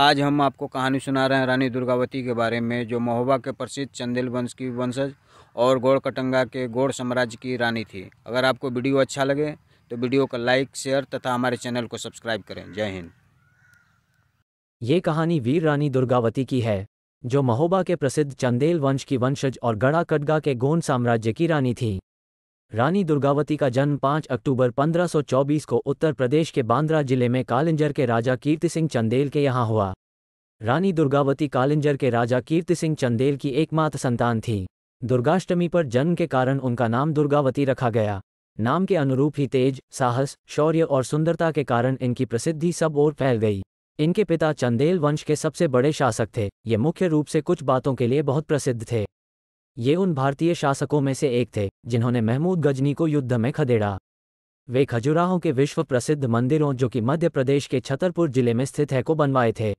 आज हम आपको कहानी सुना रहे हैं रानी दुर्गावती के बारे में जो महोबा के प्रसिद्ध चंदेल वंश की वंशज और गौड़कटंगा के गौड़ साम्राज्य की रानी थी अगर आपको वीडियो अच्छा लगे तो वीडियो को लाइक शेयर तथा हमारे चैनल को सब्सक्राइब करें जय हिंद ये कहानी वीर रानी दुर्गावती की है जो महोबा के प्रसिद्ध चंदेल वंश की वंशज और गड़ा कटगा के गोंड साम्राज्य की रानी थी रानी दुर्गावती का जन्म 5 अक्टूबर 1524 को उत्तर प्रदेश के बांद्रा जिले में कालिंजर के राजा कीर्ति सिंह चंदेल के यहाँ हुआ रानी दुर्गावती कालिंजर के राजा कीर्ति सिंह चंदेल की एकमात्र संतान थी दुर्गाष्टमी पर जन्म के कारण उनका नाम दुर्गावती रखा गया नाम के अनुरूप ही तेज साहस शौर्य और सुंदरता के कारण इनकी प्रसिद्धि सब ओर फैल गई इनके पिता चंदेल वंश के सबसे बड़े शासक थे ये मुख्य रूप से कुछ बातों के लिए बहुत प्रसिद्ध थे ये उन भारतीय शासकों में से एक थे जिन्होंने महमूद गजनी को युद्ध में खदेड़ा वे खजुराहों के विश्व प्रसिद्ध मंदिरों जो कि मध्य प्रदेश के छतरपुर जिले में स्थित है को बनवाए थे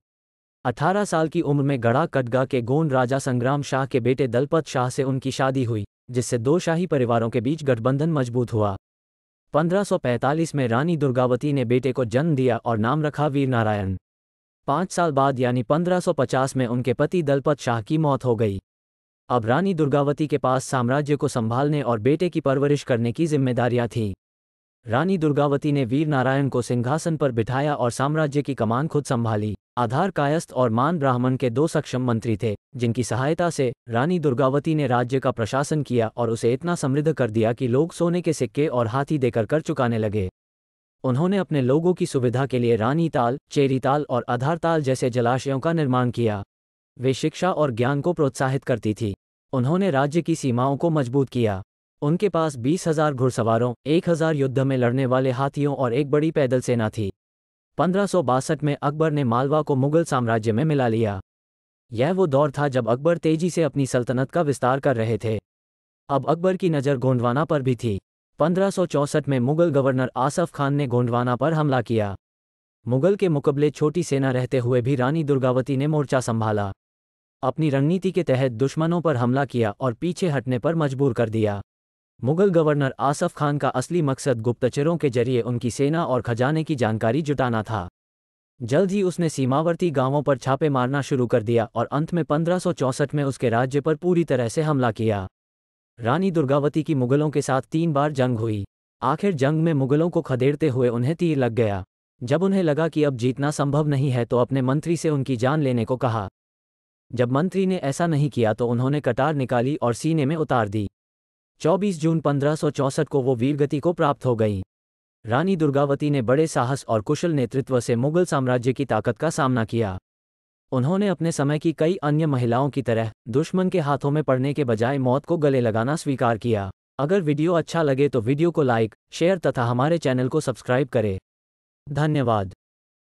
अठारह साल की उम्र में गढ़ा कटगा के गोंड राजा संग्राम शाह के बेटे दलपत शाह से उनकी शादी हुई जिससे दो शाही परिवारों के बीच गठबंधन मजबूत हुआ 1545 में रानी दुर्गावती ने बेटे को जन्म दिया और नाम रखा वीर नारायण पाँच साल बाद यानी 1550 में उनके पति दलपत शाह की मौत हो गई अब रानी दुर्गावती के पास साम्राज्य को संभालने और बेटे की परवरिश करने की जिम्मेदारियां थीं रानी दुर्गावती ने वीर नारायण को सिंहासन पर बिठाया और साम्राज्य की कमान खुद संभाली आधार कायस्थ और मान ब्राह्मण के दो सक्षम मंत्री थे जिनकी सहायता से रानी दुर्गावती ने राज्य का प्रशासन किया और उसे इतना समृद्ध कर दिया कि लोग सोने के सिक्के और हाथी देकर कर चुकाने लगे उन्होंने अपने लोगों की सुविधा के लिए रानी ताल चेरी ताल और आधार ताल जैसे जलाशयों का निर्माण किया वे शिक्षा और ज्ञान को प्रोत्साहित करती थी उन्होंने राज्य की सीमाओं को मजबूत किया उनके पास बीस हजार घुड़सवारों एक हजार युद्ध में लड़ने वाले हाथियों और एक बड़ी पैदल सेना थी पंद्रह में अकबर ने मालवा को मुगल साम्राज्य में मिला लिया यह वो दौर था जब अकबर तेजी से अपनी सल्तनत का विस्तार कर रहे थे अब अकबर की नज़र गोंडवाना पर भी थी पंद्रह में मुगल गवर्नर आसफ खान ने गोंडवाना पर हमला किया मुगल के मुकबले छोटी सेना रहते हुए भी रानी दुर्गावती ने मोर्चा संभाला अपनी रणनीति के तहत दुश्मनों पर हमला किया और पीछे हटने पर मजबूर कर दिया मुगल गवर्नर आसफ खान का असली मकसद गुप्तचरों के जरिए उनकी सेना और खजाने की जानकारी जुटाना था जल्द ही उसने सीमावर्ती गांवों पर छापे मारना शुरू कर दिया और अंत में पंद्रह में उसके राज्य पर पूरी तरह से हमला किया रानी दुर्गावती की मुगलों के साथ तीन बार जंग हुई आखिर जंग में मुगलों को खदेड़ते हुए उन्हें तीर लग गया जब उन्हें लगा कि अब जीतना संभव नहीं है तो अपने मंत्री से उनकी जान लेने को कहा जब मंत्री ने ऐसा नहीं किया तो उन्होंने कटार निकाली और सीने में उतार दी 24 जून पंद्रह को वो वीरगति को प्राप्त हो गई रानी दुर्गावती ने बड़े साहस और कुशल नेतृत्व से मुगल साम्राज्य की ताकत का सामना किया उन्होंने अपने समय की कई अन्य महिलाओं की तरह दुश्मन के हाथों में पड़ने के बजाय मौत को गले लगाना स्वीकार किया अगर वीडियो अच्छा लगे तो वीडियो को लाइक शेयर तथा हमारे चैनल को सब्सक्राइब करें धन्यवाद